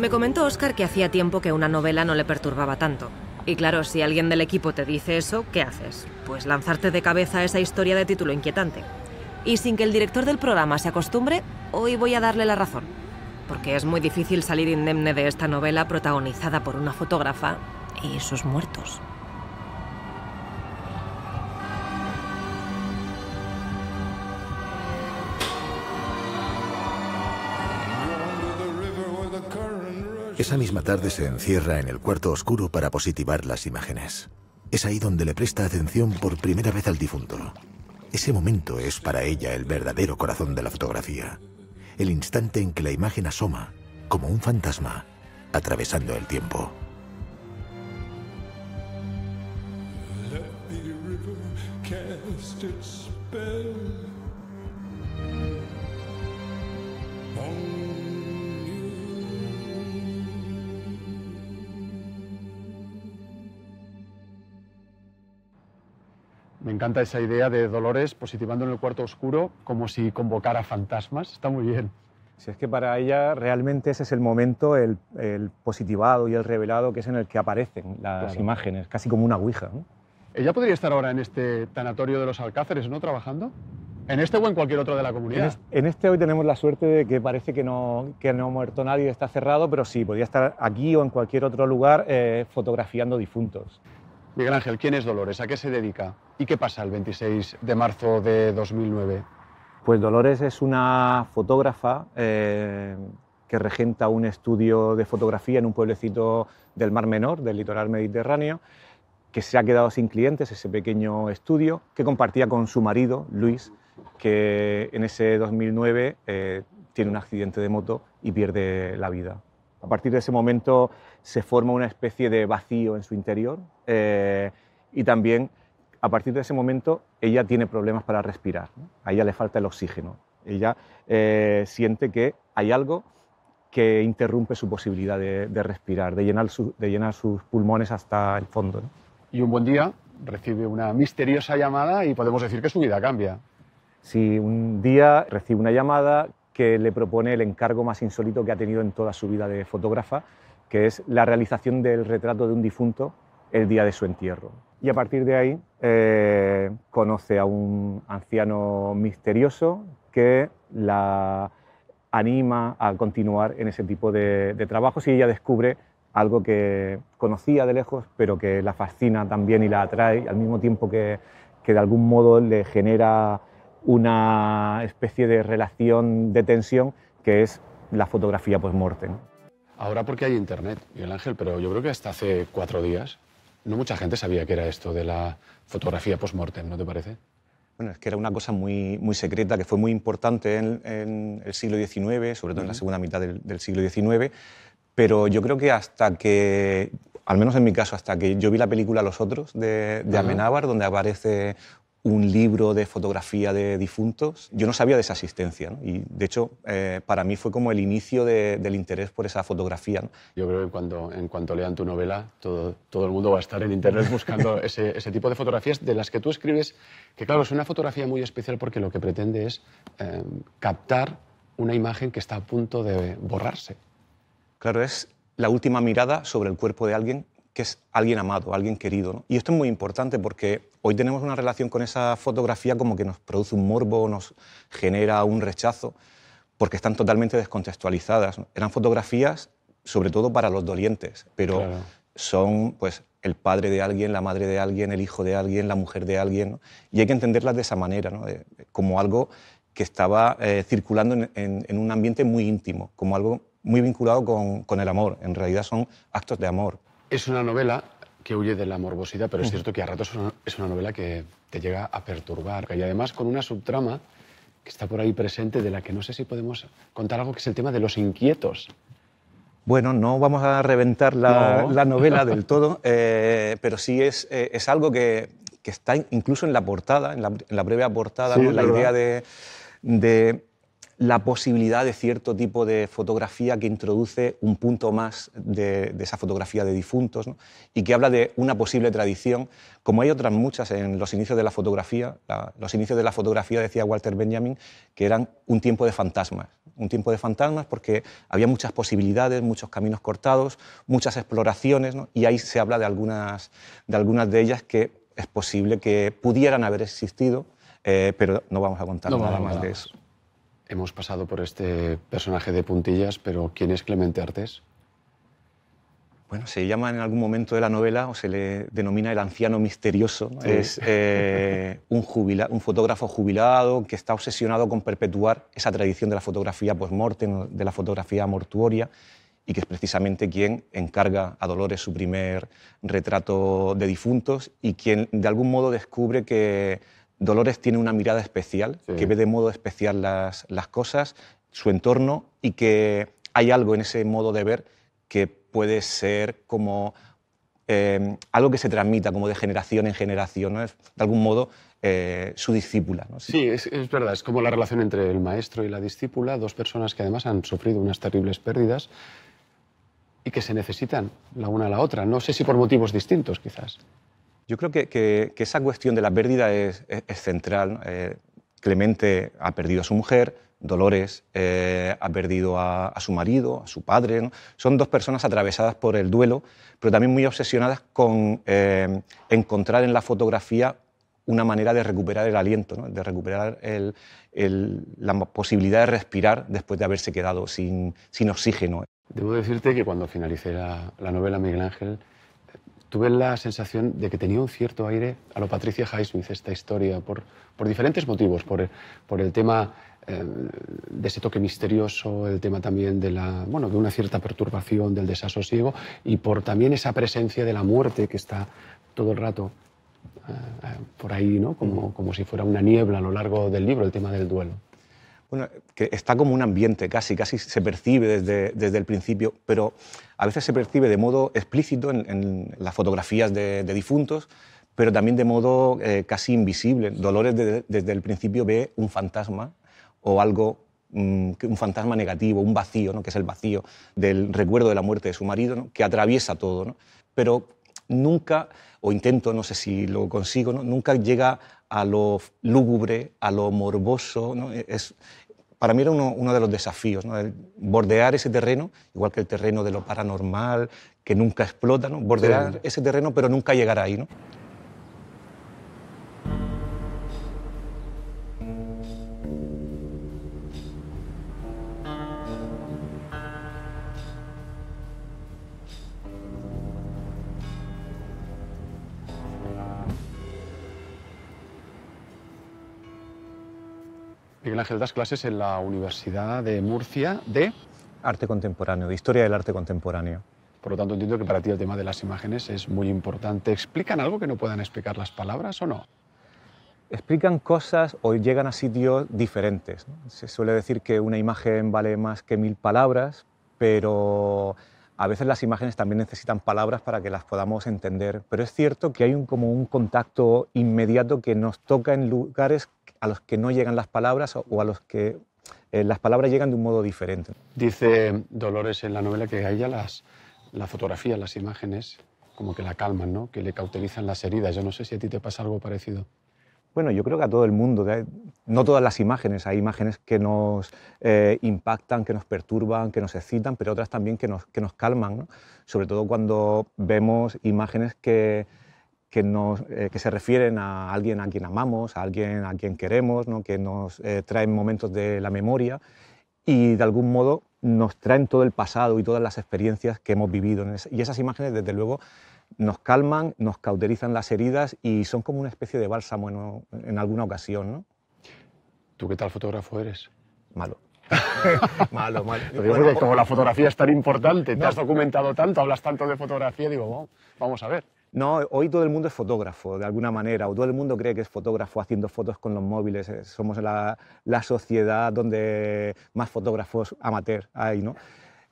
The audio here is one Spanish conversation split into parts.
Me comentó Oscar que hacía tiempo que una novela no le perturbaba tanto. Y claro, si alguien del equipo te dice eso, ¿qué haces? Pues lanzarte de cabeza a esa historia de título inquietante. Y sin que el director del programa se acostumbre, hoy voy a darle la razón. Porque es muy difícil salir indemne de esta novela protagonizada por una fotógrafa y sus muertos. Esa misma tarde se encierra en el cuarto oscuro para positivar las imágenes. Es ahí donde le presta atención por primera vez al difunto. Ese momento es para ella el verdadero corazón de la fotografía. El instante en que la imagen asoma, como un fantasma, atravesando el tiempo. Me encanta esa idea de Dolores positivando en el cuarto oscuro como si convocara fantasmas. Está muy bien. Si es que para ella realmente ese es el momento, el, positivado y el revelado, que es en el que aparecen las imágenes, casi como una ouija. Ella podría estar ahora en este tanatorio de los Alcáceres, ¿no? Trabajando. ¿En este o en cualquier otro de la comunidad? En este, hoy tenemos la suerte de que parece que no, ha muerto nadie, está cerrado, pero sí, podría estar aquí o en cualquier otro lugar eh, fotografiando difuntos. Miguel Ángel, ¿quién es Dolores? ¿A qué se dedica? ¿Y qué pasa el 26 de marzo de 2009? Pues Dolores es una fotógrafa eh, que regenta un estudio de fotografía en un pueblecito del Mar Menor, del litoral mediterráneo, que se ha quedado sin clientes, ese pequeño estudio, que compartía con su marido, Luis, que en ese 2009 eh, tiene un accidente de moto y pierde la vida. A partir de ese momento se forma una especie de vacío en su interior eh, y también a partir de ese momento ella tiene problemas para respirar, a ella le falta el oxígeno, ella eh, siente que hay algo que interrumpe su posibilidad de, respirar, de llenar, sus pulmones hasta el fondo. Y un buen día recibe una misteriosa llamada y podemos decir que su vida cambia. Si un día recibe una llamada que le propone el encargo más insólito que ha tenido en toda su vida de fotógrafa, que es la realización del retrato de un difunto el día de su entierro. Y a partir de ahí eh, conoce a un anciano misterioso que la anima a continuar en ese tipo de, de trabajos y ella descubre algo que conocía de lejos, pero que la fascina también y la atrae, al mismo tiempo que, que de algún modo le genera una especie de relación de tensión que es la fotografía post-mortem. Ahora porque hay internet, Miguel Ángel, pero yo creo que hasta hace cuatro días no mucha gente sabía que era esto de la fotografía post-mortem, ¿no te parece? Bueno, es que era una cosa muy, muy secreta, que fue muy importante en, el siglo XIX, sobre todo en la segunda mitad del, siglo XIX, pero yo creo que hasta que, al menos en mi caso, hasta que yo vi la película Los Otros de, de Amenábar, donde aparece un libro de fotografía de difuntos. Yo no sabía de esa asistencia y de hecho eh, para mí fue como el inicio del interés por esa fotografía. Yo creo que cuando, en cuanto lean tu novela todo, el mundo va a estar en internet buscando ese, tipo de fotografías de las que tú escribes, que claro, es una fotografía muy especial porque lo que pretende es eh, captar una imagen que está a punto de borrarse. Claro, es la última mirada sobre el cuerpo de alguien es alguien amado, alguien querido. Y esto es muy importante porque hoy tenemos una relación con esa fotografía como que nos produce un morbo, nos genera un rechazo, porque están totalmente descontextualizadas. Eran fotografías sobre todo para los dolientes, pero son pues el padre de alguien, la madre de alguien, el hijo de alguien, la mujer de alguien. Y hay que entenderlas de esa manera, como algo que estaba eh, circulando en, un ambiente muy íntimo, como algo muy vinculado con el amor. En realidad son actos de amor. Es una novela que huye de la morbosidad, pero es cierto que a ratos es una novela que te llega a perturbar. Y además con una subtrama que está por ahí presente, de la que no sé si podemos contar algo, que es el tema de los inquietos. Bueno, no vamos a reventar la, novela del todo, eh, pero sí es, eh, algo que, está incluso en la portada, en la, breve previa portada, la idea de la posibilidad de cierto tipo de fotografía que introduce un punto más de, esa fotografía de difuntos y que habla de una posible tradición, como hay otras muchas en los inicios de la fotografía. los inicios de la fotografía, decía Walter Benjamin, que eran un tiempo de fantasmas. Un tiempo de fantasmas porque había muchas posibilidades, muchos caminos cortados, muchas exploraciones y ahí se habla de algunas, de algunas de ellas que es posible que pudieran haber existido, eh, pero no vamos a contar nada más de eso. Hemos pasado por este personaje de puntillas, pero ¿quién es Clemente Artes? Bueno, se llama en algún momento de la novela o se le denomina el anciano misterioso. Es eh, un, un fotógrafo jubilado que está obsesionado con perpetuar esa tradición de la fotografía post-mortem, de la fotografía mortuoria, y que es precisamente quien encarga a Dolores su primer retrato de difuntos y quien de algún modo descubre que Dolores tiene una mirada especial, que ve de modo especial las, cosas, su entorno y que hay algo en ese modo de ver que puede ser como em, algo que se transmita como de generación en generación, de algún modo eh, su discípula. ¿no? Sí, es, verdad, es como la relación entre el maestro y la discípula, dos personas que además han sufrido unas terribles pérdidas y que se necesitan la una a la otra, no sé si por motivos distintos quizás. Yo creo que, que, esa cuestión de la pérdida es, central. Eh, Clemente ha perdido a su mujer, Dolores eh, ha perdido a, su marido, a su padre. Son dos personas atravesadas por el duelo, pero también muy obsesionadas con eh, encontrar en la fotografía una manera de recuperar el aliento, de recuperar la posibilidad de respirar después de haberse quedado sin, oxígeno. Debo decirte que cuando finalicé la novela Miguel Ángel, tuve la sensación de que tenía un cierto aire a lo Patricia Highsmith esta historia, por, por diferentes motivos, por, por el tema eh, de ese toque misterioso, el tema también de, la, bueno, de una cierta perturbación, del desasosiego, y por también esa presencia de la muerte que está todo el rato eh, eh, por ahí, ¿no? como si fuera una niebla a lo largo del libro, el tema del duelo que está como un ambiente, casi, casi se percibe desde, desde el principio, pero a veces se percibe de modo explícito en, las fotografías de, difuntos, pero también de modo eh, casi invisible. Dolores desde el principio ve un fantasma o algo mm, un fantasma negativo, un vacío, ¿no? que es el vacío del recuerdo de la muerte de su marido, ¿no? que atraviesa todo. ¿no? Pero nunca, o intento, no sé si lo consigo, nunca llega a lo lúgubre, a lo morboso. Es, para mí era uno, de los desafíos, bordear ese terreno, igual que el terreno de lo paranormal, que nunca explota, ¿no? bordear ese terreno pero nunca llegar ahí. ¿no? Ángel das clases en la Universidad de Murcia de... Arte contemporáneo, de historia del arte contemporáneo. Por lo tanto, entiendo que para ti el tema de las imágenes es muy importante. ¿Explican algo que no puedan explicar las palabras o no? Explican cosas o llegan a sitios diferentes. Se suele decir que una imagen vale más que mil palabras, pero a veces las imágenes también necesitan palabras para que las podamos entender, pero es cierto que hay un, como un contacto inmediato que nos toca en lugares a los que no llegan las palabras o a los que eh, las palabras llegan de un modo diferente. Dice Dolores en la novela que a ella las, la fotografía, las imágenes, como que la calman, ¿no? que le cauterizan las heridas. Yo no sé si a ti te pasa algo parecido. Bueno, yo creo que a todo el mundo, no todas las imágenes, hay imágenes que nos eh, impactan, que nos perturban, que nos excitan, pero otras también que nos, nos calman, sobre todo cuando vemos imágenes eh, que, se refieren a alguien a quien amamos, a alguien a quien queremos, que nos eh, traen momentos de la memoria y de algún modo nos traen todo el pasado y todas las experiencias que hemos vivido. y esas imágenes, desde luego, nos calman, nos cauterizan las heridas y son como una especie de bálsamo en, alguna ocasión. ¿no? ¿Tú qué tal fotógrafo eres? Malo. malo, malo. como la fotografía es tan importante, te has documentado tanto, hablas tanto de fotografía, digo, vamos a ver. No, hoy todo el mundo es fotógrafo, de alguna manera, o todo el mundo cree que es fotógrafo haciendo fotos con los móviles. Eh, somos la, la sociedad donde más fotógrafos amateurs hay, ¿no?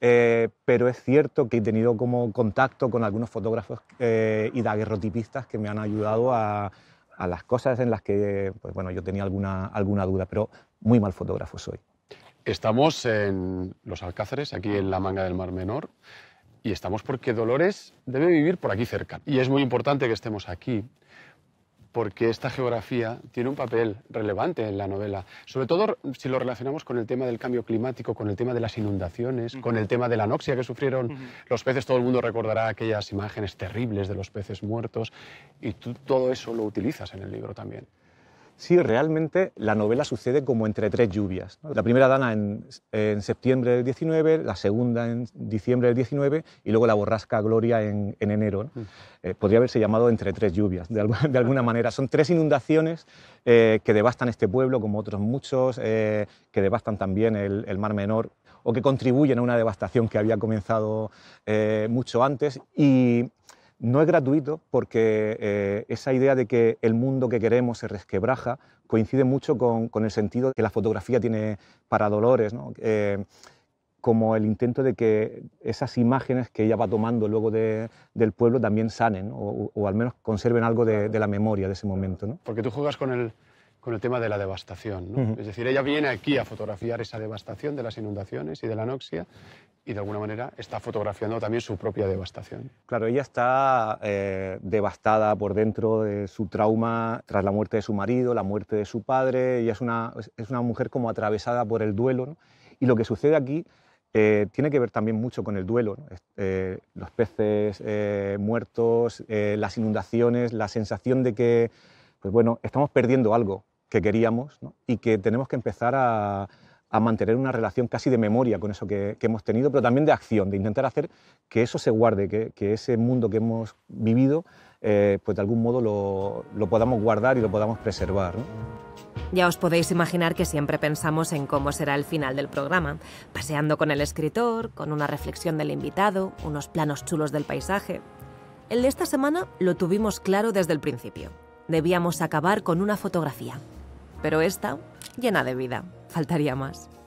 Eh, pero es cierto que he tenido como contacto con algunos fotógrafos eh, y daguerrotipistas que me han ayudado a, las cosas en las que pues yo tenía alguna, alguna duda, pero muy mal fotógrafo soy. Estamos en Los Alcáceres, aquí en la manga del Mar Menor, y estamos porque Dolores debe vivir por aquí cerca. Y es muy importante que estemos aquí, porque esta geografía tiene un papel relevante en la novela, sobre todo si lo relacionamos con el tema del cambio climático, con el tema de las inundaciones, con el tema de la anoxia que sufrieron los peces, todo el mundo recordará aquellas imágenes terribles de los peces muertos, y todo eso lo utilizas en el libro también. Sí, realmente la novela sucede como entre tres lluvias. La primera dana en, septiembre del 19, la segunda en diciembre del 19 y luego la borrasca Gloria en, enero. Mm. Eh, podría haberse llamado entre tres lluvias, de, alguna, manera. Son tres inundaciones eh, que devastan este pueblo, como otros muchos, eh, que devastan también el, Mar Menor o que contribuyen a una devastación que había comenzado mucho antes. Y no es gratuito porque eh, esa idea de que el mundo que queremos se resquebraja coincide mucho con, el sentido que la fotografía tiene para Dolores, eh, como el intento de que esas imágenes que ella va tomando luego del pueblo también sanen o, al menos conserven algo de, la memoria de ese momento. Porque tú juegas con el, con el tema de la devastación. Es decir, ella viene aquí a fotografiar esa devastación de las inundaciones y de la anoxia y de alguna manera está fotografiando también su propia devastación. Claro, ella está eh, devastada por dentro de su trauma tras la muerte de su marido, la muerte de su padre, ella es una, es una mujer como atravesada por el duelo. Y lo que sucede aquí eh, tiene que ver también mucho con el duelo. Eh, los peces muertos, las inundaciones, la sensación de que pues bueno, estamos perdiendo algo, que queríamos y que tenemos que empezar a, mantener una relación casi de memoria con eso que, hemos tenido, pero también de acción, de intentar hacer que eso se guarde, que, ese mundo que hemos vivido, eh, pues de algún modo lo, podamos guardar y lo podamos preservar. Ya os podéis imaginar que siempre pensamos en cómo será el final del programa, paseando con el escritor, con una reflexión del invitado, unos planos chulos del paisaje. El de esta semana lo tuvimos claro desde el principio. Debíamos acabar con una fotografía, pero esta llena de vida. Faltaría más.